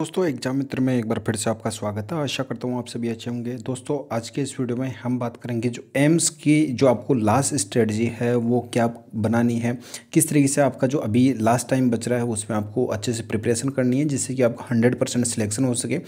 दोस्तों एग्जाम मित्र में एक बार फिर से आपका स्वागत है आशा करता हूँ आप सभी अच्छे होंगे दोस्तों आज के इस वीडियो में हम बात करेंगे जो एम्स की जो आपको लास्ट स्ट्रेटजी है वो क्या बनानी है किस तरीके से आपका जो अभी लास्ट टाइम बच रहा है उसमें आपको अच्छे से प्रिपरेशन करनी है जिससे कि आपका हंड्रेड परसेंट सिलेक्शन हो सके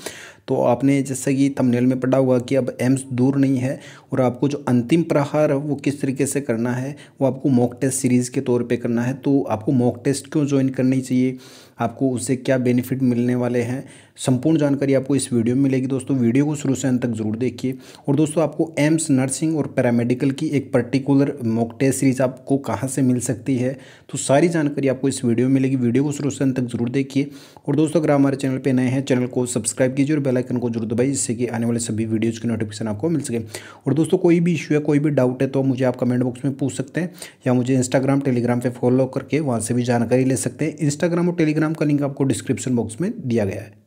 तो आपने जैसे कि तमनेल में पढ़ा हुआ कि अब एम्स दूर नहीं है और आपको जो अंतिम प्रहार है वो किस तरीके से करना है वो आपको मॉक टेस्ट सीरीज़ के तौर पे करना है तो आपको मॉक टेस्ट क्यों ज्वाइन करनी चाहिए आपको उससे क्या बेनिफिट मिलने वाले हैं संपूर्ण जानकारी आपको इस वीडियो में मिलेगी दोस्तों वीडियो को शुरू से अंत तक जरूर देखिए और दोस्तों आपको एम्स नर्सिंग और पैरामेडिकल की एक पर्टिकुलर मॉक टेस्ट सीरीज आपको कहाँ से मिल सकती है तो सारी जानकारी आपको इस वीडियो में मिलेगी वीडियो को शुरू से अंत तक जरूर देखिए और दोस्तों अगर हमारे चैनल पर नए हैं चैनल को सब्सक्राइब कीजिए और बेलाइकन को जरूर दबाइए जिससे कि आने वाले सभी वीडियोज़ की नोटिफिकेशन आपको मिल सके और दोस्तों कोई भी इशू है कोई भी डाउट है तो मुझे आप कमेंट बॉक्स में पूछ सकते हैं या मुझे इंस्टाग्राम टेलीग्राम पर फॉलो करके वहाँ से भी जानकारी ले सकते हैं इंस्टाग्राम और टेलीग्राम का लिंक आपको डिस्क्रिप्शन बॉक्स में दिया गया है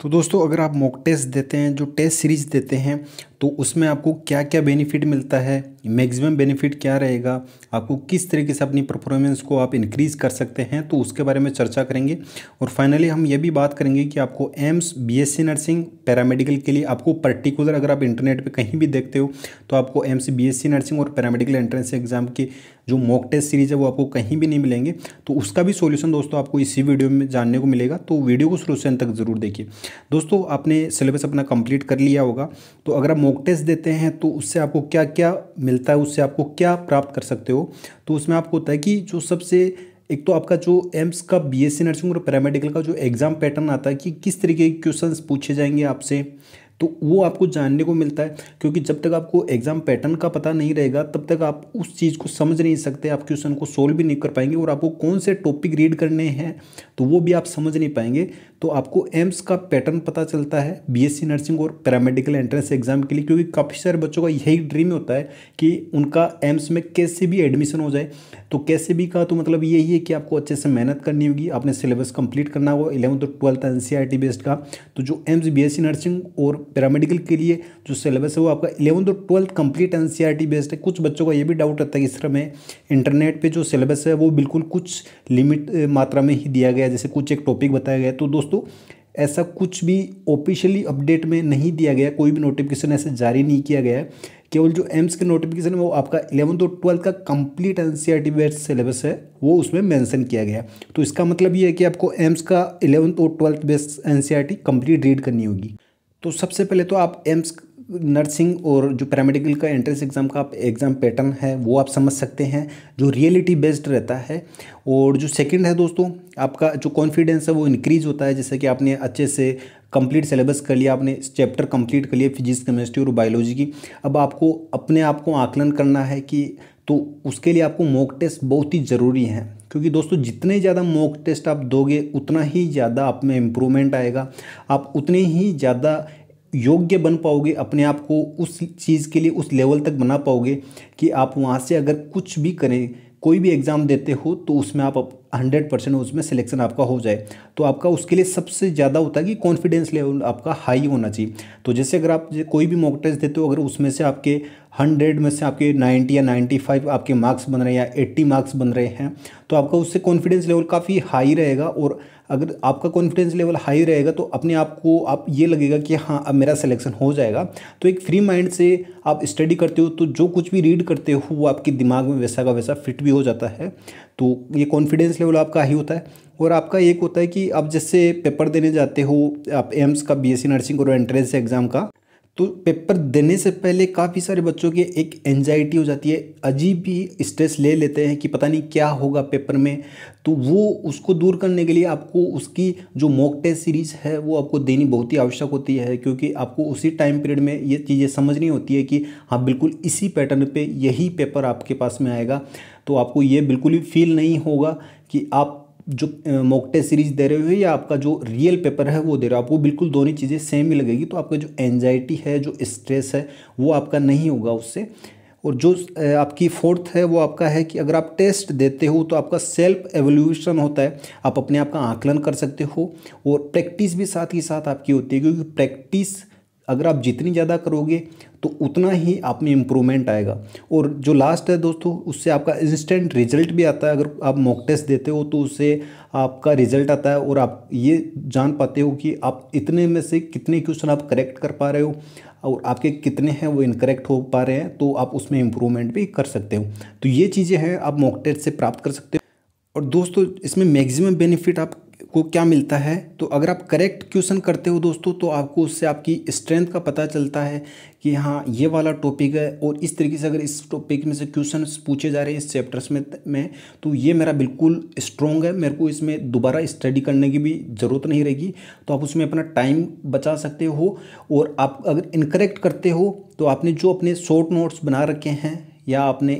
तो दोस्तों अगर आप मॉक टेस्ट देते हैं जो टेस्ट सीरीज देते हैं तो उसमें आपको क्या क्या बेनिफिट मिलता है मैक्सिमम बेनिफिट क्या रहेगा आपको किस तरीके से अपनी परफॉर्मेंस को आप इंक्रीज़ कर सकते हैं तो उसके बारे में चर्चा करेंगे और फाइनली हम ये भी बात करेंगे कि आपको एम्स बीएससी नर्सिंग पैरामेडिकल के लिए आपको पर्टिकुलर अगर आप इंटरनेट पर कहीं भी देखते हो तो आपको एम्स बी नर्सिंग और पैरामेडिकल एंट्रेंस एग्जाम के जो मॉक टेस्ट सीरीज़ है वो आपको कहीं भी नहीं मिलेंगे तो उसका भी सोल्यूशन दोस्तों आपको इसी वीडियो में जानने को मिलेगा तो वीडियो को शुरू अंत तक ज़रूर देखिए दोस्तों आपने सिलेबस अपना कंप्लीट कर लिया होगा तो अगर आप मॉक टेस्ट देते हैं तो उससे आपको क्या क्या मिलता है उससे आपको क्या प्राप्त कर सकते हो तो उसमें आपको होता है कि जो सबसे एक तो आपका जो एम्स का बीएससी नर्सिंग और पैरामेडिकल का जो एग्ज़ाम पैटर्न आता है कि किस तरीके के क्वेश्चंस पूछे जाएंगे आपसे तो वो आपको जानने को मिलता है क्योंकि जब तक आपको एग्ज़ाम पैटर्न का पता नहीं रहेगा तब तक आप उस चीज़ को समझ नहीं सकते आप क्वेश्चन को सोल्व भी नहीं कर पाएंगे और आपको कौन से टॉपिक रीड करने हैं तो वो भी आप समझ नहीं पाएंगे तो आपको एम्स का पैटर्न पता चलता है बीएससी नर्सिंग और पैरामेडिकल एंट्रेंस एग्ज़ाम के लिए क्योंकि काफ़ी सारे बच्चों का यही ड्रीम होता है कि उनका एम्स में कैसे भी एडमिशन हो जाए तो कैसे भी का तो मतलब यही है कि आपको अच्छे से मेहनत करनी होगी आपने सिलेबस कंप्लीट करना होगा इलेवंथ और ट्वेल्थ एन सी बेस्ड का तो जो एम्स बी नर्सिंग और पैरामेडिकल के लिए जो सिलेबस है वो आपका इलेवंथ और ट्वेल्थ कंप्लीट एन बेस्ड है कुछ बच्चों का ये भी डाउट रहता है कि सर हमें इंटरनेट पर जो सिलेबस है वो बिल्कुल कुछ लिमिट मात्रा में ही दिया गया जैसे कुछ एक टॉपिक बताया गया तो दोस्तों ऐसा कुछ भी ऑफिशियली अपडेट में नहीं दिया गया कोई भी नोटिफिकेशन ऐसे जारी नहीं किया गया है केवल जो एम्स के नोटिफिकेशन है वो आपका इलेवंथ और ट्वेल्थ का complete N C based syllabus है वो उसमें मेंशन किया गया तो इसका मतलब ये है कि आपको एम्स का इलेवंथ और twelfth based N C complete read करनी होगी तो सबसे पहले तो आप एम्स नर्सिंग और जो पैरामेडिकल का एंट्रेंस एग्ज़ाम का एग्ज़ाम पैटर्न है वो आप समझ सकते हैं जो रियलिटी बेस्ड रहता है और जो सेकंड है दोस्तों आपका जो कॉन्फिडेंस है वो इंक्रीज़ होता है जैसे कि आपने अच्छे से कंप्लीट सिलेबस कर लिया आपने चैप्टर कंप्लीट कर लिए फिजिक्स केमिस्ट्री और बायोलॉजी की अब आपको अपने आप को आकलन करना है कि तो उसके लिए आपको मॉक टेस्ट बहुत ही ज़रूरी हैं क्योंकि दोस्तों जितने ज़्यादा मॉक टेस्ट आप दोगे उतना ही ज़्यादा आप में इम्प्रूवमेंट आएगा आप उतने ही ज़्यादा योग्य बन पाओगे अपने आप को उस चीज़ के लिए उस लेवल तक बना पाओगे कि आप वहाँ से अगर कुछ भी करें कोई भी एग्ज़ाम देते हो तो उसमें आप हंड्रेड परसेंट उसमें सिलेक्शन आपका हो जाए तो आपका उसके लिए सबसे ज़्यादा होता है कि कॉन्फिडेंस लेवल आपका हाई होना चाहिए तो जैसे अगर आप कोई भी मॉक टेस्ट देते हो अगर उसमें से आपके हंड्रेड में से आपके नाइन्टी या नाइन्टी फाइव आपके मार्क्स बन रहे हैं या एट्टी मार्क्स बन रहे हैं तो आपका उससे कॉन्फिडेंस लेवल काफ़ी हाई रहेगा और अगर आपका कॉन्फिडेंस लेवल हाई रहेगा तो अपने आप को आप ये लगेगा कि हाँ अब मेरा सिलेक्शन हो जाएगा तो एक फ्री माइंड से आप स्टडी करते हो तो जो कुछ भी रीड करते हो वो आपके दिमाग में वैसा का वैसा फिट भी हो जाता है तो ये कॉन्फिडेंस लेवल आपका हाई होता है और आपका एक होता है कि आप जैसे पेपर देने जाते हो आप एम्स का बीएससी नर्सिंग और एंट्रेंस एग्ज़ाम का तो पेपर देने से पहले काफ़ी सारे बच्चों की एक एनजाइटी हो जाती है अजीब भी स्ट्रेस ले लेते हैं कि पता नहीं क्या होगा पेपर में तो वो उसको दूर करने के लिए आपको उसकी जो मॉक टेस्ट सीरीज़ है वो आपको देनी बहुत ही आवश्यक होती है क्योंकि आपको उसी टाइम पीरियड में ये चीज़ें समझनी होती है कि हाँ बिल्कुल इसी पैटर्न पे यही पेपर आपके पास में आएगा तो आपको ये बिल्कुल भी फील नहीं होगा कि आप जो मॉक टेस्ट सीरीज दे रहे हो या आपका जो रियल पेपर है वो दे रहे हो आपको बिल्कुल दोनों चीज़ें सेम ही लगेगी तो आपका जो एनजाइटी है जो स्ट्रेस है वो आपका नहीं होगा उससे और जो आपकी फोर्थ है वो आपका है कि अगर आप टेस्ट देते हो तो आपका सेल्फ एवोल्यूशन होता है आप अपने आप का आकलन कर सकते हो और प्रैक्टिस भी साथ ही साथ आपकी होती है क्योंकि प्रैक्टिस अगर आप जितनी ज़्यादा करोगे तो उतना ही आप में इम्प्रूवमेंट आएगा और जो लास्ट है दोस्तों उससे आपका इंस्टेंट रिजल्ट भी आता है अगर आप मॉक टेस्ट देते हो तो उससे आपका रिजल्ट आता है और आप ये जान पाते हो कि आप इतने में से कितने क्वेश्चन आप करेक्ट कर पा रहे हो और आपके कितने हैं वो इनकरेक्ट हो पा रहे हैं तो आप उसमें इम्प्रूवमेंट भी कर सकते हो तो ये चीज़ें हैं आप मॉक टेस्ट से प्राप्त कर सकते हो और दोस्तों इसमें मैक्सिमम बेनिफिट आप को क्या मिलता है तो अगर आप करेक्ट क्वेश्चन करते हो दोस्तों तो आपको उससे आपकी स्ट्रेंथ का पता चलता है कि हाँ ये वाला टॉपिक है और इस तरीके से अगर इस टॉपिक में से क्वेश्चन पूछे जा रहे हैं इस चैप्टर्स में में तो ये मेरा बिल्कुल स्ट्रॉन्ग है मेरे को इसमें दोबारा स्टडी करने की भी ज़रूरत नहीं रहेगी तो आप उसमें अपना टाइम बचा सकते हो और आप अगर इनकरेक्ट करते हो तो आपने जो अपने शॉर्ट नोट्स बना रखे हैं या आपने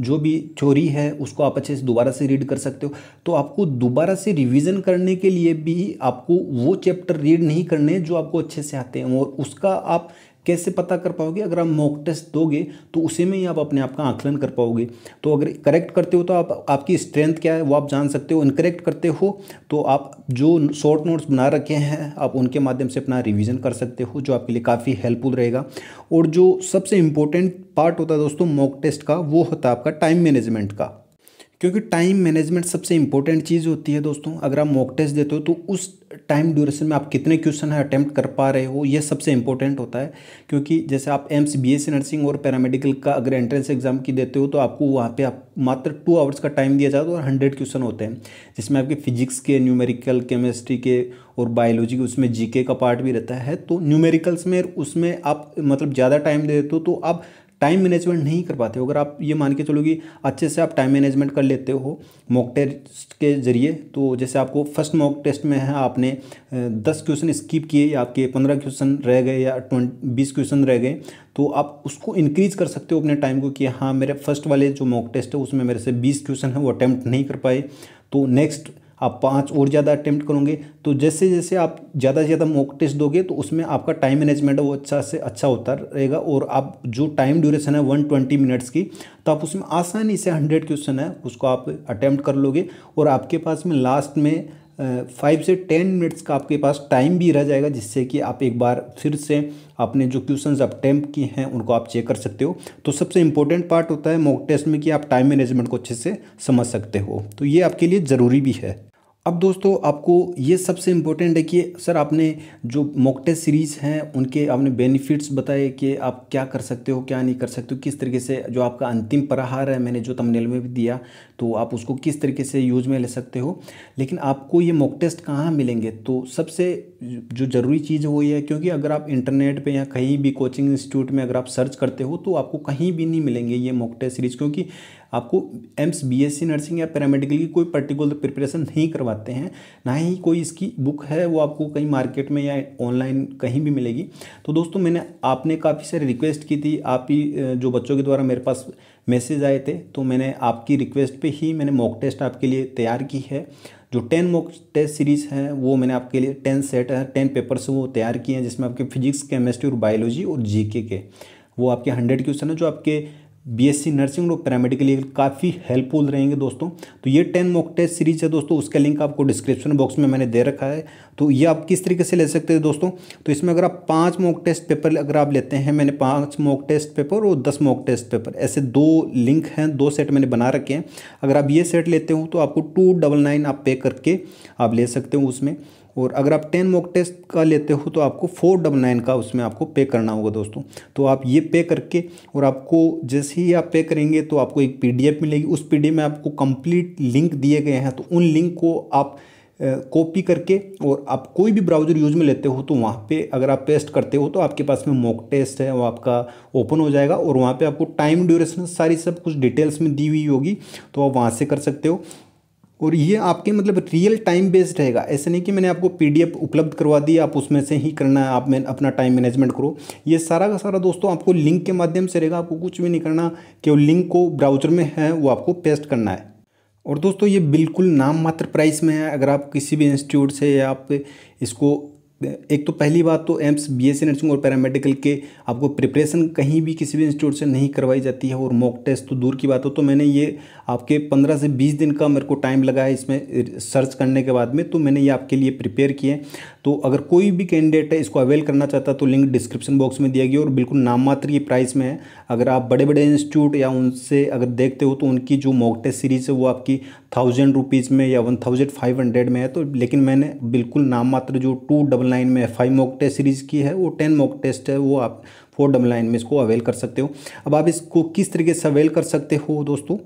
जो भी चोरी है उसको आप अच्छे से दोबारा से रीड कर सकते हो तो आपको दोबारा से रिवीजन करने के लिए भी आपको वो चैप्टर रीड नहीं करने जो आपको अच्छे से आते हैं और उसका आप कैसे पता कर पाओगे अगर आप मॉक टेस्ट दोगे तो उसी में ही आप अपने आप का आंकलन कर पाओगे तो अगर करेक्ट करते हो तो आप आपकी स्ट्रेंथ क्या है वो आप जान सकते हो इनकरेक्ट करते हो तो आप जो शॉर्ट नोट्स बना रखे हैं आप उनके माध्यम से अपना रिविज़न कर सकते हो जो आपके लिए काफ़ी हेल्पफुल रहेगा और जो सबसे इम्पोर्टेंट पार्ट होता है दोस्तों मॉक टेस्ट का वो होता है आपका टाइम मैनेजमेंट का क्योंकि टाइम मैनेजमेंट सबसे इंपॉर्टेंट चीज़ होती है दोस्तों अगर आप मॉक टेस्ट देते हो तो उस टाइम ड्यूरेशन में आप कितने क्वेश्चन है अटैम्प्ट कर पा रहे हो ये सबसे इंपॉर्टेंट होता है क्योंकि जैसे आप एम्स बी एस नर्सिंग और पैरामेडिकल का अगर एंट्रेंस एग्जाम की देते हो तो आपको वहाँ पे आप मात्र टू आवर्स का टाइम दिया जाता है और हंड्रेड क्वेश्चन होते हैं जिसमें आपके फिजिक्स के न्यूमेरिकल केमिस्ट्री के और बायोलॉजी के उसमें जीके का पार्ट भी रहता है तो न्यूमेरिकल्स में उसमें आप मतलब ज़्यादा टाइम दे देते हो तो आप टाइम मैनेजमेंट नहीं कर पाते हो अगर आप ये मान के चलो कि अच्छे से आप टाइम मैनेजमेंट कर लेते हो मॉक टेस्ट के ज़रिए तो जैसे आपको फर्स्ट मॉक टेस्ट में है आपने दस क्वेश्चन स्किप किए या आपके पंद्रह क्वेश्चन रह गए या ट्वेंटी बीस क्वेश्चन रह गए तो आप उसको इंक्रीज़ कर सकते हो अपने टाइम को कि हाँ मेरे फर्स्ट वाले जो मॉक टेस्ट है उसमें मेरे से बीस क्वेश्चन है वो अटैम्प्ट नहीं कर पाए तो नेक्स्ट आप पाँच और ज़्यादा अटैम्प्ट करोगे तो जैसे जैसे आप ज़्यादा से ज़्यादा मॉक टेस्ट दोगे तो उसमें आपका टाइम मैनेजमेंट वो अच्छा से अच्छा होता रहेगा और आप जो टाइम ड्यूरेशन है वन ट्वेंटी मिनट्स की तो आप उसमें आसानी से हंड्रेड क्वेश्चन है उसको आप अटैम्प्ट कर लोगे और आपके पास में लास्ट में फाइव से टेन मिनट्स का आपके पास टाइम भी रह जाएगा जिससे कि आप एक बार फिर से आपने जो क्वेश्चंस आप अटैम्प्ट किए हैं उनको आप चेक कर सकते हो तो सबसे इंपॉर्टेंट पार्ट होता है मॉक टेस्ट में कि आप टाइम मैनेजमेंट को अच्छे से समझ सकते हो तो ये आपके लिए ज़रूरी भी है अब दोस्तों आपको ये सबसे इम्पोर्टेंट है कि सर आपने जो मॉक टेस्ट सीरीज़ हैं उनके आपने बेनिफिट्स बताए कि आप क्या कर सकते हो क्या नहीं कर सकते हो किस तरीके से जो आपका अंतिम प्रहार है मैंने जो तमनेल में भी दिया तो आप उसको किस तरीके से यूज में ले सकते हो लेकिन आपको ये मॉक टेस्ट कहाँ मिलेंगे तो सबसे जो ज़रूरी चीज़ वो ये है क्योंकि अगर आप इंटरनेट पे या कहीं भी कोचिंग इंस्टीट्यूट में अगर आप सर्च करते हो तो आपको कहीं भी नहीं मिलेंगे ये मॉक टेस्ट सीरीज क्योंकि आपको एम्स बीएससी नर्सिंग या पैरामेडिकल की कोई पर्टिकुलर प्रिपरेशन नहीं करवाते हैं ना ही कोई इसकी बुक है वो आपको कहीं मार्केट में या ऑनलाइन कहीं भी मिलेगी तो दोस्तों मैंने आपने काफ़ी सारी रिक्वेस्ट की थी आप ही जो बच्चों के द्वारा मेरे पास मैसेज आए थे तो मैंने आपकी रिक्वेस्ट पे ही मैंने मॉक टेस्ट आपके लिए तैयार की है जो टेन मॉक टेस्ट सीरीज़ हैं वो मैंने आपके लिए टेन सेट है टेन पेपर से वो तैयार किए हैं जिसमें आपके फिजिक्स केमिस्ट्री और बायोलॉजी और जीके के वो आपके हंड्रेड क्वेश्चन है जो आपके बीएससी नर्सिंग और पैरामेडिक के लिए काफ़ी हेल्पफुल रहेंगे दोस्तों तो ये टेन मॉक टेस्ट सीरीज है दोस्तों उसका लिंक आपको डिस्क्रिप्शन बॉक्स में मैंने दे रखा है तो ये आप किस तरीके से ले सकते हैं दोस्तों तो इसमें अगर आप पाँच मॉक टेस्ट पेपर अगर आप लेते हैं मैंने पाँच मॉक टेस्ट पेपर और दस मॉक टेस्ट पेपर ऐसे दो लिंक हैं दो सेट मैंने बना रखे हैं अगर आप ये सेट लेते हो तो आपको टू डबल नाइन आप पे करके आप ले सकते हो उसमें और अगर आप टेन मॉक टेस्ट का लेते हो तो आपको फोर डबल नाइन का उसमें आपको पे करना होगा दोस्तों तो आप ये पे करके और आपको जैसे ही आप पे करेंगे तो आपको एक पीडीएफ मिलेगी उस पीडीएफ में आपको कंप्लीट लिंक दिए गए हैं तो उन लिंक को आप कॉपी करके और आप कोई भी ब्राउज़र यूज़ में लेते हो तो वहाँ पे अगर आप पेस्ट करते हो तो आपके पास में मॉक टेस्ट है वो आपका ओपन हो जाएगा और वहाँ पे आपको टाइम ड्यूरेशन सारी सब कुछ डिटेल्स में दी हुई होगी तो आप वहाँ से कर सकते हो और ये आपके मतलब रियल टाइम बेस्ड रहेगा ऐसे नहीं कि मैंने आपको पीडीएफ उपलब्ध करवा दी आप उसमें से ही करना है आप में अपना टाइम मैनेजमेंट करो ये सारा का सारा दोस्तों आपको लिंक के माध्यम से रहेगा आपको कुछ भी नहीं करना केवल लिंक को ब्राउजर में है वो आपको पेस्ट करना है और दोस्तों ये बिल्कुल नाम मात्र प्राइस में है अगर आप किसी भी इंस्टीट्यूट से आप इसको एक तो पहली बात तो एम्स बी एस नर्सिंग और पैरामेडिकल के आपको प्रिपरेशन कहीं भी किसी भी इंस्टीट्यूट से नहीं करवाई जाती है और मॉक टेस्ट तो दूर की बात हो तो मैंने ये आपके पंद्रह से बीस दिन का मेरे को टाइम लगा है इसमें सर्च करने के बाद में तो मैंने ये आपके लिए प्रिपेयर किए तो अगर कोई भी कैंडिडेट है इसको अवेल करना चाहता है तो लिंक डिस्क्रिप्शन बॉक्स में दिया गया और बिल्कुल नाम मात्र ये प्राइस में है अगर आप बड़े बड़े इंस्टीट्यूट या उनसे अगर देखते हो तो उनकी जो मॉक टेस्ट सीरीज़ है वो आपकी थाउजेंड रुपीज़ में या वन थाउजेंड फाइव हंड्रेड में है तो लेकिन मैंने बिल्कुल नाम मात्र जो टू डबल नाइन में फाइव मॉक टेस्ट सीरीज़ की है वो टेन मॉक टेस्ट है वो आप फोर डबल नाइन में इसको अवेल कर सकते हो अब आप इसको किस तरीके से अवेल कर सकते हो दोस्तों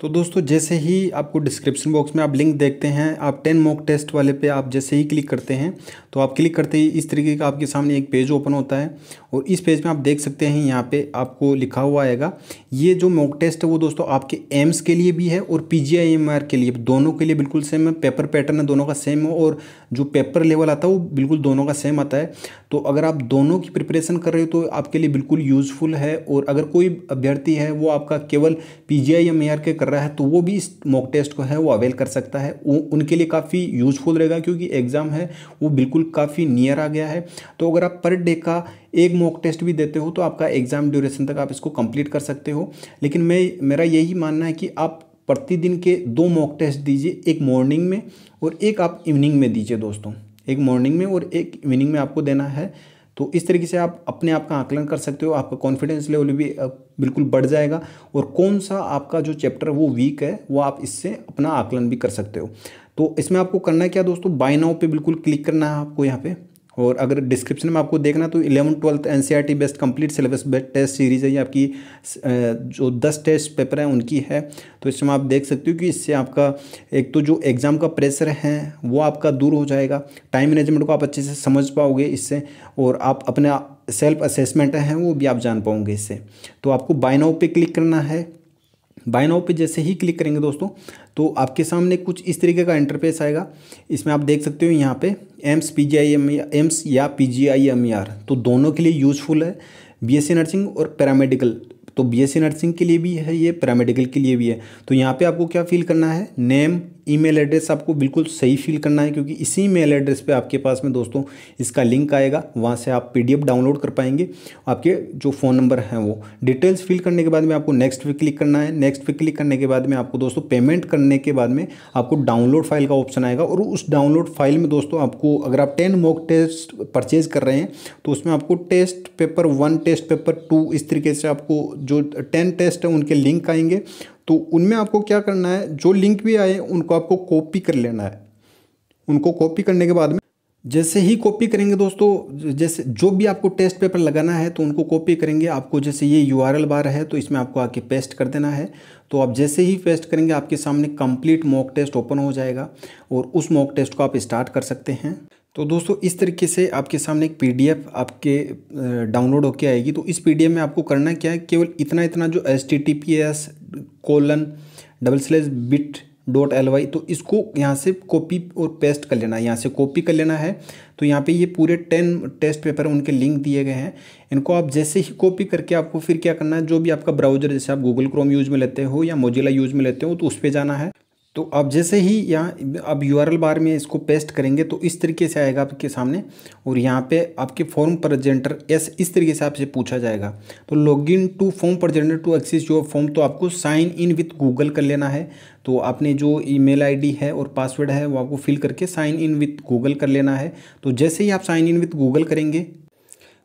तो दोस्तों जैसे ही आपको डिस्क्रिप्शन बॉक्स में आप लिंक देखते हैं आप टेन मॉक टेस्ट वाले पे आप जैसे ही क्लिक करते हैं तो आप क्लिक करते ही इस तरीके का आपके सामने एक पेज ओपन होता है और इस पेज में आप देख सकते हैं यहाँ पे आपको लिखा हुआ आएगा ये जो मॉक टेस्ट है वो दोस्तों आपके एम्स के लिए भी है और पी के लिए दोनों के लिए बिल्कुल सेम है पेपर पैटर्न है दोनों का सेम हो और जो पेपर लेवल आता है वो बिल्कुल दोनों का सेम आता है तो अगर आप दोनों की प्रिपरेशन कर रहे हो तो आपके लिए बिल्कुल यूज़फुल है और अगर कोई अभ्यर्थी है वो आपका केवल पी जी आई या आर के कर रहा है तो वो भी इस मॉक टेस्ट को है वो अवेल कर सकता है उनके लिए काफ़ी यूज़फुल रहेगा क्योंकि एग्ज़ाम है वो बिल्कुल काफ़ी नियर आ गया है तो अगर आप पर डे का एक मॉक टेस्ट भी देते हो तो आपका एग्ज़ाम ड्यूरेशन तक आप इसको कंप्लीट कर सकते हो लेकिन मैं मेरा यही मानना है कि आप प्रतिदिन के दो मॉक टेस्ट दीजिए एक मॉर्निंग में और एक आप इवनिंग में दीजिए दोस्तों एक मॉर्निंग में और एक इवनिंग में आपको देना है तो इस तरीके से आप अपने आप का आकलन कर सकते हो आपका कॉन्फिडेंस लेवल भी बिल्कुल बढ़ जाएगा और कौन सा आपका जो चैप्टर वो वीक है वो आप इससे अपना आकलन भी कर सकते हो तो इसमें आपको करना है क्या दोस्तों बाय नाउ पे बिल्कुल क्लिक करना है आपको यहाँ पे और अगर डिस्क्रिप्शन में आपको देखना तो eleven twelfth N C best complete syllabus best test series है ये आपकी जो दस टेस्ट पेपर हैं उनकी है तो इसमें आप देख सकते हो कि इससे आपका एक तो जो एग्ज़ाम का प्रेशर है वो आपका दूर हो जाएगा टाइम मैनेजमेंट को आप अच्छे से समझ पाओगे इससे और आप अपना सेल्फ असेसमेंट हैं वो भी आप जान पाओगे इससे तो आपको बाइनाओ पे क्लिक करना है बाय नाउ पे जैसे ही क्लिक करेंगे दोस्तों तो आपके सामने कुछ इस तरीके का इंटरफेस आएगा इसमें आप देख सकते हो यहाँ पे AIIMS P G I M AIIMS या P G I M R तो दोनों के लिए यूजफुल है बी एस सी नर्सिंग और पैरामेडिकल तो बी एस सी नर्सिंग के लिए भी है ये पैरामेडिकल के लिए भी है तो यहाँ पे आपको क्या फील करना है नेम ईमेल एड्रेस आपको बिल्कुल सही फील करना है क्योंकि इसी मेल एड्रेस पे आपके पास में दोस्तों इसका लिंक आएगा वहाँ से आप पीडीएफ डाउनलोड कर पाएंगे आपके जो फ़ोन नंबर हैं वो डिटेल्स फिल करने के बाद में आपको नेक्स्ट पे क्लिक करना है नेक्स्ट पे क्लिक करने के बाद में आपको दोस्तों पेमेंट करने के बाद में आपको डाउनलोड फाइल का ऑप्शन आएगा और उस डाउनलोड फाइल में दोस्तों आपको अगर आप टेन मॉक टेस्ट परचेज कर रहे हैं तो उसमें आपको test paper one test paper two इस तरीके से आपको जो टेन टेस्ट हैं उनके लिंक आएंगे तो उनमें आपको क्या करना है जो लिंक भी आए उनको आपको कॉपी कर लेना है उनको कॉपी करने के बाद में जैसे ही कॉपी करेंगे दोस्तों जैसे जो भी आपको टेस्ट पेपर लगाना है तो उनको कॉपी करेंगे आपको जैसे ये यू आर बार है तो इसमें आपको आके पेस्ट कर देना है तो आप जैसे ही पेस्ट करेंगे आपके सामने कंप्लीट मॉक टेस्ट ओपन हो जाएगा और उस मॉक टेस्ट को आप स्टार्ट कर सकते हैं तो दोस्तों इस तरीके से आपके सामने एक पीडीएफ आपके डाउनलोड होके आएगी तो इस पीडीएफ में आपको करना क्या है केवल इतना इतना जो S T T P S colon double slash bit dot L Y तो इसको यहाँ से कॉपी और पेस्ट कर लेना है यहाँ से कॉपी कर लेना है तो यहाँ पे ये पूरे टेन टेस्ट पेपर उनके लिंक दिए गए हैं इनको आप जैसे ही कॉपी करके आपको फिर क्या करना है जो भी आपका ब्राउजर जैसे आप गूगल क्रोम यूज़ में लेते हो या मोजिला यूज़ में लेते हो तो उस पर जाना है तो अब जैसे ही यहाँ अब यू बार में इसको पेस्ट करेंगे तो इस तरीके से आएगा आपके सामने और यहाँ पे आपके फॉर्म प्रजेंटर एस इस तरीके से आपसे पूछा जाएगा तो login to form presenter to access your form तो आपको साइन इन विथ गूगल कर लेना है तो आपने जो ईमेल आईडी है और पासवर्ड है वो आपको फिल करके साइन इन विथ गूगल कर लेना है तो जैसे ही आप साइन इन विथ गूगल करेंगे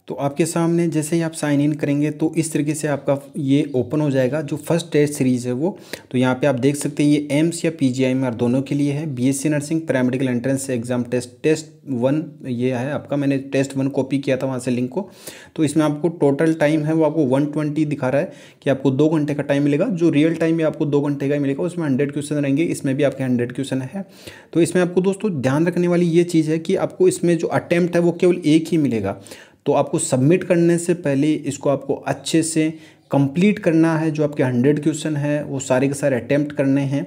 तो आपके सामने जैसे ही आप साइन इन करेंगे तो इस तरीके से आपका ये ओपन हो जाएगा जो फर्स्ट टेस्ट सीरीज़ है वो तो यहाँ पे आप देख सकते हैं ये एम्स या पीजीआईएमआर दोनों के लिए है BSc nursing paramedical entrance exam test test one ये है आपका मैंने टेस्ट वन कॉपी किया था वहाँ से लिंक को तो इसमें आपको टोटल टाइम है वो आपको वन ट्वेंटी दिखा रहा है कि आपको दो घंटे का टाइम मिलेगा जो रियल टाइम में आपको दो घंटे का ही मिलेगा उसमें हंड्रेड क्वेश्चन रहेंगे इसमें भी आपके हंड्रेड क्वेश्चन है तो इसमें आपको दोस्तों ध्यान रखने वाली ये चीज़ है कि आपको इसमें जो अटैम्प्ट है वो केवल एक ही मिलेगा तो आपको सबमिट करने से पहले इसको आपको अच्छे से कंप्लीट करना है जो आपके हंड्रेड क्वेश्चन है वो सारे के सारे अटैम्प्ट करने हैं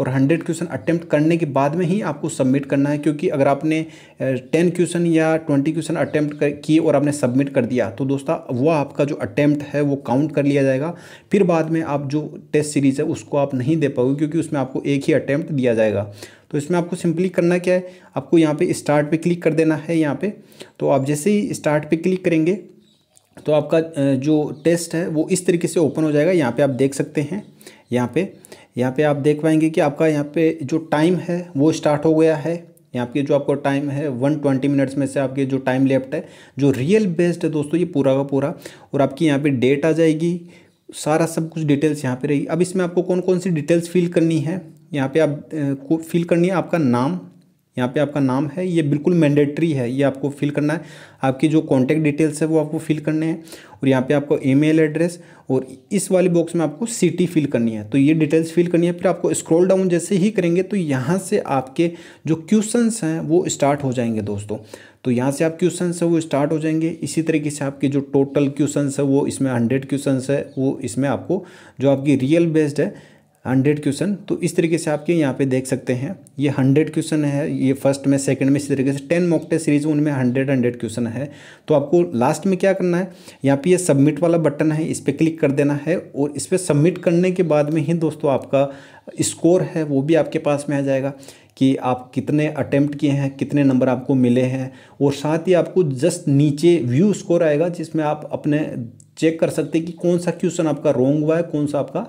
और हंड्रेड क्वेश्चन अटैम्प्ट करने के बाद में ही आपको सबमिट करना है क्योंकि अगर आपने टेन क्वेश्चन या ट्वेंटी क्वेश्चन अटैम्प्ट किए और आपने सबमिट कर दिया तो दोस्तों वह आपका जो अटैम्प्ट है वो काउंट कर लिया जाएगा फिर बाद में आप जो टेस्ट सीरीज़ है उसको आप नहीं दे पाओगे क्योंकि उसमें आपको एक ही अटैम्प्ट दिया जाएगा तो इसमें आपको सिंपली करना क्या है आपको यहाँ पे स्टार्ट पे क्लिक कर देना है यहाँ पे तो आप जैसे ही स्टार्ट पे क्लिक करेंगे तो आपका जो टेस्ट है वो इस तरीके से ओपन हो जाएगा यहाँ पे आप देख सकते हैं यहाँ पे यहाँ पे आप देख पाएंगे कि आपका यहाँ पे जो टाइम है वो स्टार्ट हो गया है यहाँ पे जो आपको टाइम है वन ट्वेंटी मिनट्स में से आपके जो टाइम लेफ्ट है जो रियल बेस्ट है दोस्तों ये पूरा का पूरा और आपकी यहाँ पर डेट आ जाएगी सारा सब कुछ डिटेल्स यहाँ पे रहेगी अब इसमें आपको कौन कौन सी डिटेल्स फिल करनी है यहाँ पे आप को फिल करनी है आपका नाम यहाँ पे आपका नाम है ये बिल्कुल मैंडेटरी है ये आपको फिल करना है आपकी जो कॉन्टैक्ट डिटेल्स है वो आपको फिल करने हैं और यहाँ पे आपको ईमेल एड्रेस और इस वाले बॉक्स में आपको सिटी फिल करनी है तो ये डिटेल्स फिल करनी है फिर आपको स्क्रॉल डाउन जैसे ही करेंगे तो यहाँ से आपके जो क्वेश्चन हैं वो स्टार्ट हो जाएंगे दोस्तों तो यहाँ से आप क्वेश्चन है वो स्टार्ट हो जाएंगे इसी तरीके से आपके जो टोटल क्वेश्चन है वो इसमें हंड्रेड क्वेश्चन है वो इसमें आपको जो आपकी रियल बेस्ड है हंड्रेड क्वेश्चन तो इस तरीके से आपके यहाँ पे देख सकते हैं ये हंड्रेड क्वेश्चन है ये फर्स्ट में सेकंड में इसी तरीके से टेन मॉक टेस्ट सीरीज उनमें हंड्रेड हंड्रेड क्वेश्चन है तो आपको लास्ट में क्या करना है यहाँ पे ये सबमिट वाला बटन है इस पर क्लिक कर देना है और इस पर सबमिट करने के बाद में ही दोस्तों आपका स्कोर है वो भी आपके पास में आ जाएगा कि आप कितने अटैम्प्ट किए हैं कितने नंबर आपको मिले हैं और साथ ही आपको जस्ट नीचे व्यू स्कोर आएगा जिसमें आप अपने चेक कर सकते हैं कि कौन सा क्वेश्चन आपका रॉन्ग हुआ है कौन सा आपका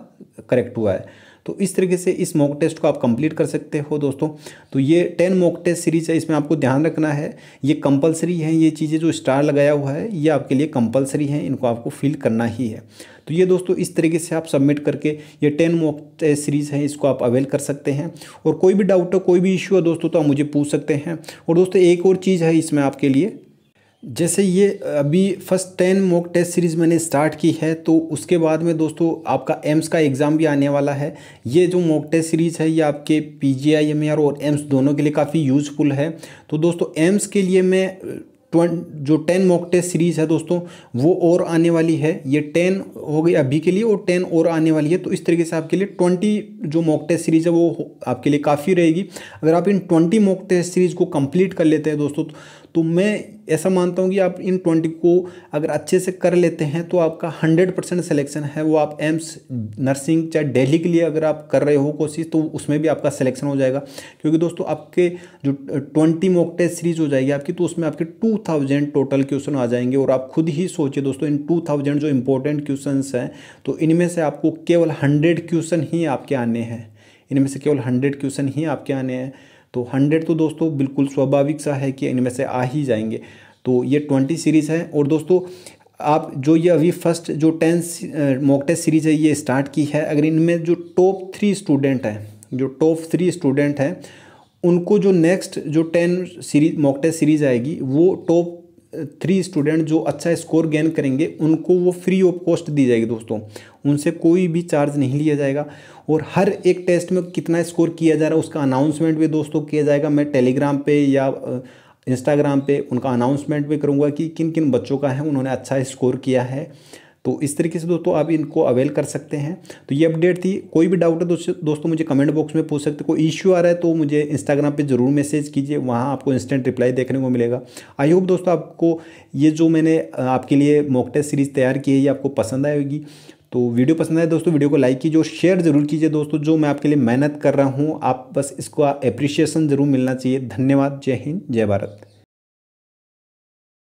करेक्ट हुआ है तो इस तरीके से इस मॉक टेस्ट को आप कंप्लीट कर सकते हो दोस्तों तो ये टेन मॉक टेस्ट सीरीज है इसमें आपको ध्यान रखना है ये कंपलसरी है ये चीज़ें जो स्टार लगाया हुआ है ये आपके लिए कंपलसरी है इनको आपको फिल करना ही है तो ये दोस्तों इस तरीके से आप सबमिट करके ये टेन मॉक टेस्ट सीरीज़ है इसको आप अवेल कर सकते हैं और कोई भी डाउट हो कोई भी इश्यू हो दोस्तों तो आप मुझे पूछ सकते हैं और दोस्तों एक और चीज़ है इसमें आपके लिए जैसे ये अभी first ten mock test series मैंने स्टार्ट की है तो उसके बाद में दोस्तों आपका एम्स का एग्ज़ाम भी आने वाला है ये जो मॉक टेस्ट सीरीज़ है ये आपके P G I M R और एम्स दोनों के लिए काफ़ी यूज़फुल है तो दोस्तों एम्स के लिए मैं ट्वें जो टेन मॉक टेस्ट सीरीज़ है दोस्तों वो और आने वाली है ये टेन हो गई अभी के लिए और टेन और आने वाली है तो इस तरीके से आपके लिए ट्वेंटी जो मॉक टेस्ट सीरीज़ है वो आपके लिए काफ़ी रहेगी अगर आप इन ट्वेंटी मॉक टेस्ट सीरीज़ को कंप्लीट कर लेते हैं दोस्तों तो मैं ऐसा मानता हूँ कि आप इन ट्वेंटी को अगर अच्छे से कर लेते हैं तो आपका हंड्रेड परसेंट सिलेक्शन है वो आप एम्स नर्सिंग चाहे डेली के लिए अगर आप कर रहे हो कोशिश तो उसमें भी आपका सिलेक्शन हो जाएगा क्योंकि दोस्तों आपके जो ट्वेंटी मॉक टेस्ट सीरीज हो जाएगी आपकी तो उसमें आपके टू थाउजेंड टोटल क्वेश्चन आ जाएंगे और आप खुद ही सोचिए दोस्तों इन टू थाउजेंड जो इंपॉर्टेंट क्वेश्चन हैं तो इनमें से आपको केवल हंड्रेड क्वेश्चन ही आपके आने हैं इनमें से केवल हंड्रेड क्वेश्चन ही आपके आने हैं तो हंड्रेड तो दोस्तों बिल्कुल स्वाभाविक सा है कि इनमें से आ ही जाएंगे तो ये ट्वेंटी सीरीज़ है और दोस्तों आप जो ये अभी फर्स्ट जो टेन मॉक टेस्ट सीरीज़ है ये स्टार्ट की है अगर इनमें जो टॉप थ्री स्टूडेंट हैं जो टॉप थ्री स्टूडेंट हैं उनको जो नेक्स्ट जो ten series mock test series आएगी वो टॉप थ्री स्टूडेंट जो अच्छा स्कोर गेन करेंगे उनको वो फ्री ऑफ कॉस्ट दी जाएगी दोस्तों उनसे कोई भी चार्ज नहीं लिया जाएगा और हर एक टेस्ट में कितना स्कोर किया जा रहा है उसका अनाउंसमेंट भी दोस्तों किया जाएगा मैं टेलीग्राम पे या इंस्टाग्राम पे उनका अनाउंसमेंट भी करूँगा कि किन किन बच्चों का है उन्होंने अच्छा स्कोर किया है तो इस तरीके से दोस्तों आप इनको अवेल कर सकते हैं तो ये अपडेट थी कोई भी डाउट है दोस्तों मुझे कमेंट बॉक्स में पूछ सकते कोई इश्यू आ रहा है तो मुझे इंस्टाग्राम पर ज़रूर मैसेज कीजिए वहाँ आपको इंस्टेंट रिप्लाई देखने को मिलेगा आई होप दोस्तों आपको ये जो मैंने आपके लिए मॉक टेस्ट सीरीज़ तैयार की है ये आपको पसंद आएगी तो वीडियो पसंद आए दोस्तों वीडियो को लाइक कीजिए और शेयर जरूर कीजिए दोस्तों जो मैं आपके लिए मेहनत कर रहा हूँ आप बस इसको अप्रिशिएसन जरूर मिलना चाहिए धन्यवाद जय हिंद जय भारत